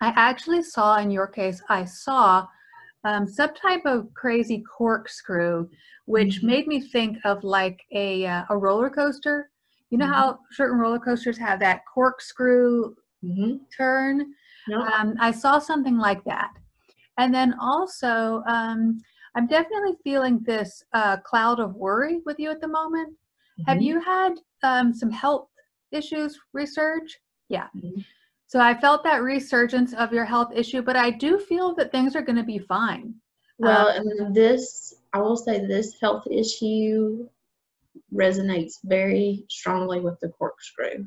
I actually saw, in your case, I saw um, some type of crazy corkscrew, which mm-hmm. made me think of like a uh, a roller coaster. You know mm-hmm. how certain roller coasters have that corkscrew mm-hmm. turn. Yep. Um, I saw something like that, and then also um, I'm definitely feeling this uh, cloud of worry with you at the moment. Have mm-hmm. you had um, some health issues research? Yeah. Mm-hmm. So I felt that resurgence of your health issue, but I do feel that things are going to be fine. Well, um, this, I will say this health issue resonates very strongly with the corkscrew.